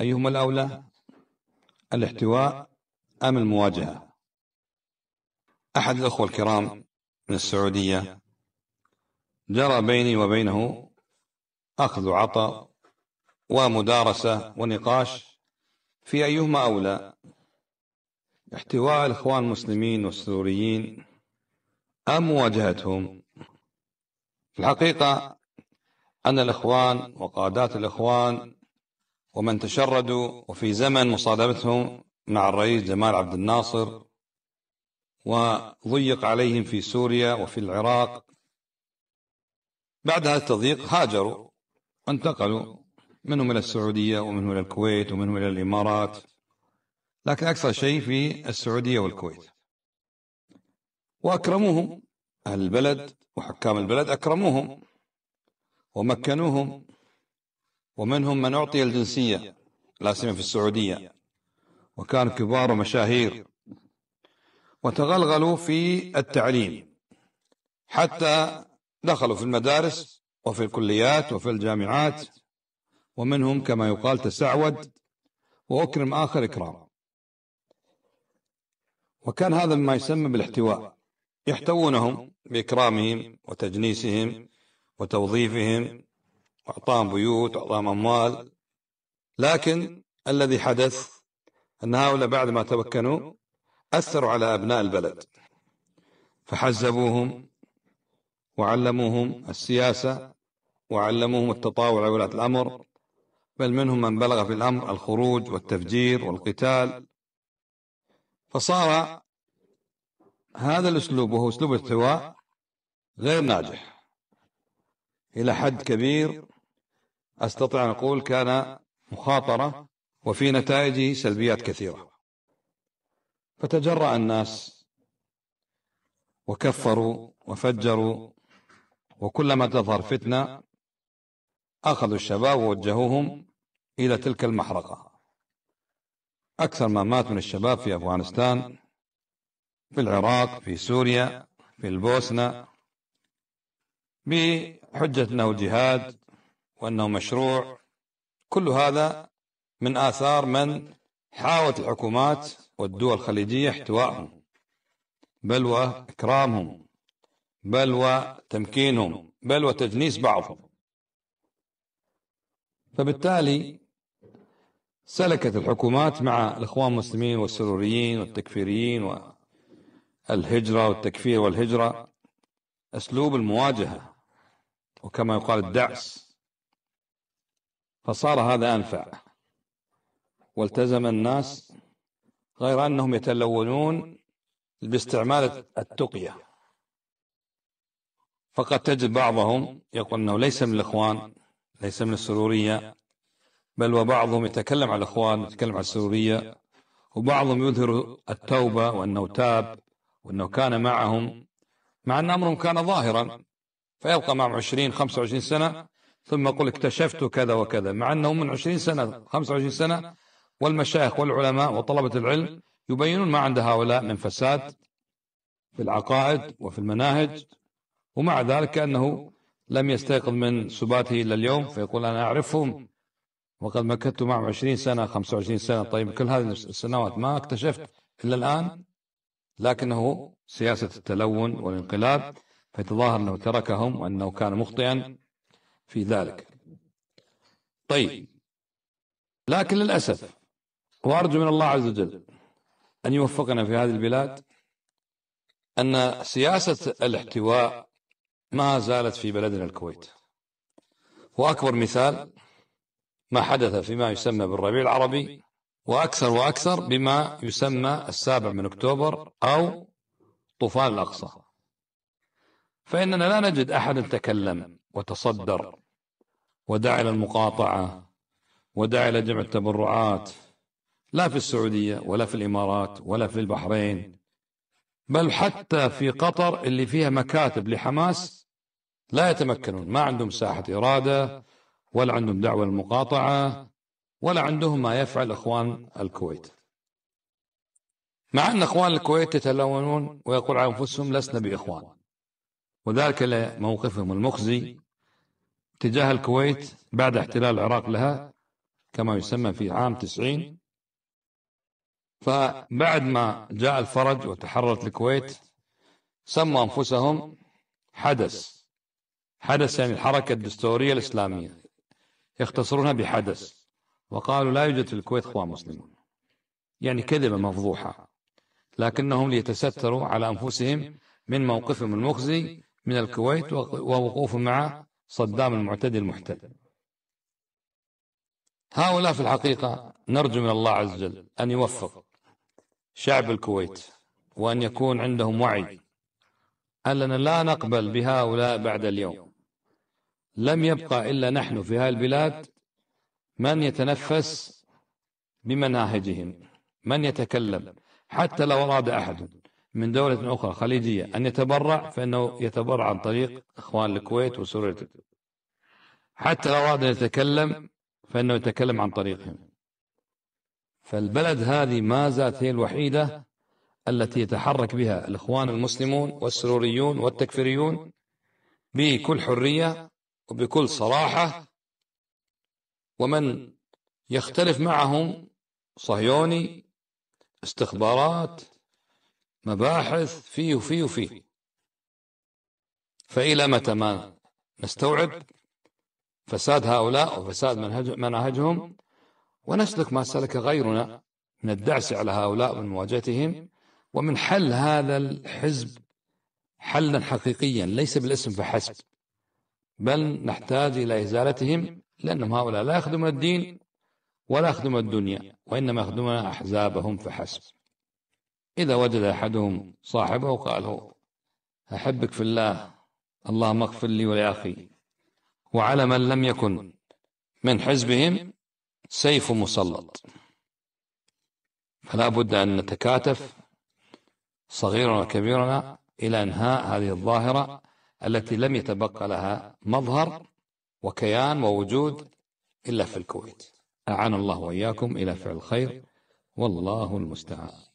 أيهما الأولى الاحتواء أم المواجهة أحد الأخوة الكرام من السعودية جرى بيني وبينه أخذ عطاء ومدارسة ونقاش في أيهما أولى احتواء الإخوان المسلمين والسوريين أم مواجهتهم في الحقيقة أن الإخوان وقادات الإخوان ومن تشردوا وفي زمن مصادمتهم مع الرئيس جمال عبد الناصر وضيق عليهم في سوريا وفي العراق بعد هذا التضييق هاجروا وانتقلوا منهم إلى السعودية ومنهم إلى الكويت ومنهم إلى الإمارات لكن أكثر شيء في السعودية والكويت وأكرموهم أهل البلد وحكام البلد أكرموهم ومكنوهم ومنهم من أعطي الجنسية لا سيما في السعودية وكانوا كبار ومشاهير وتغلغلوا في التعليم حتى دخلوا في المدارس وفي الكليات وفي الجامعات ومنهم كما يقال تسعود وأكرم آخر إكرام وكان هذا ما يسمى بالاحتواء يحتوونهم بإكرامهم وتجنيسهم وتوظيفهم وأعطاهم بيوت وأعطاهم أموال لكن الذي حدث أن هؤلاء بعد ما تمكنوا أثروا على أبناء البلد فحزبوهم وعلموهم السياسة وعلموهم التطاول على ولاة الأمر بل منهم من بلغ في الأمر الخروج والتفجير والقتال فصار هذا الأسلوب وهو أسلوب التواء غير ناجح إلى حد كبير أستطيع أن أقول كان مخاطرة وفي نتائجه سلبيات كثيرة فتجرأ الناس وكفروا وفجروا وكلما تظهر فتنة أخذوا الشباب ووجهوهم إلى تلك المحرقة أكثر ما مات من الشباب في أفغانستان في العراق في سوريا في البوسنة بحجة أنه جهاد وأنه مشروع كل هذا من آثار من حاولت الحكومات والدول الخليجية احتوائهم بل وإكرامهم بل وتمكينهم بل وتجنيس بعضهم فبالتالي سلكت الحكومات مع الإخوان المسلمين والسروريين والتكفيريين والهجرة والتكفير والهجرة أسلوب المواجهة وكما يقال الدعس فصار هذا أنفع والتزم الناس غير أنهم يتلونون باستعمال التقية فقد تجد بعضهم يقول أنه ليس من الإخوان ليس من السرورية بل وبعضهم يتكلم على الإخوان يتكلم على السرورية وبعضهم يظهر التوبة وأنه تاب وأنه كان معهم مع أن أمرهم كان ظاهرا فيبقى معهم 20 25 سنة ثم يقول اكتشفت كذا وكذا مع أنه من 20 سنة 25 سنة والمشايخ والعلماء وطلبة العلم يبينون ما عند هؤلاء من فساد في العقائد وفي المناهج ومع ذلك أنه لم يستيقظ من سباته إلا اليوم فيقول أنا أعرفهم وقد مكثت معهم 20 سنة 25 سنة طيب كل هذه السنوات ما اكتشفت إلا الآن لكنه سياسة التلون والانقلاب فيتظاهر أنه تركهم وأنه كان مخطئا في ذلك طيب لكن للأسف وأرجو من الله عز وجل أن يوفقنا في هذه البلاد أن سياسة الاحتواء ما زالت في بلدنا الكويت وأكبر مثال ما حدث فيما يسمى بالربيع العربي وأكثر وأكثر بما يسمى السابع من أكتوبر أو طوفان الأقصى فإننا لا نجد أحدا تكلم وتصدر ودعا إلى المقاطعة ودعا إلى جمع التبرعات لا في السعودية ولا في الإمارات ولا في البحرين بل حتى في قطر اللي فيها مكاتب لحماس لا يتمكنون ما عندهم ساحة إرادة ولا عندهم دعوة للمقاطعة ولا عندهم ما يفعل إخوان الكويت مع أن إخوان الكويت يتلونون ويقول عن أنفسهم لسنا بإخوان وذلك لموقفهم المخزي تجاه الكويت بعد احتلال العراق لها كما يسمى في عام 90 فبعد ما جاء الفرج وتحررت الكويت سموا أنفسهم حدث حدث يعني الحركة الدستورية الإسلامية يختصرونها بحدث وقالوا لا يوجد في الكويت إخوان مسلمون يعني كذبة مفضوحة لكنهم ليتستروا على أنفسهم من موقفهم المخزي من الكويت ووقوفه مع صدام المعتدي المحتل هؤلاء في الحقيقة نرجو من الله عز وجل أن يوفق شعب الكويت وأن يكون عندهم وعي أننا لا نقبل بهؤلاء بعد اليوم لم يبقى إلا نحن في هذه البلاد من يتنفس بمناهجهم من يتكلم حتى لو أراد أحد من دولة أخرى خليجية أن يتبرع فإنه يتبرع عن طريق إخوان الكويت وسوريا حتى لو أراد أن يتكلم فإنه يتكلم عن طريقهم فالبلد هذه ما زالت هي الوحيدة التي يتحرك بها الإخوان المسلمون والسروريون والتكفيريون بكل حرية وبكل صراحة ومن يختلف معهم صهيوني استخبارات مباحث فيه وفيه وفيه فإلى متى ما نستوعب فساد هؤلاء وفساد مناهجهم ونسلك ما سلك غيرنا من الدعس على هؤلاء ومن مواجهتهم ومن حل هذا الحزب حلا حقيقيا ليس بالاسم فحسب بل نحتاج إلى إزالتهم لأنهم هؤلاء لا يخدمون الدين ولا يخدمون الدنيا وإنما يخدمون أحزابهم فحسب إذا وجد أحدهم صاحبه قال أحبك في الله اللهم اغفر لي ولأخي وعلى من لم يكن من حزبهم سيف مسلط فلا بد أن نتكاتف صغيرنا وكبيرنا إلى إنهاء هذه الظاهرة التي لم يتبقى لها مظهر وكيان ووجود إلا في الكويت أعان الله وإياكم إلى فعل الخير والله المستعان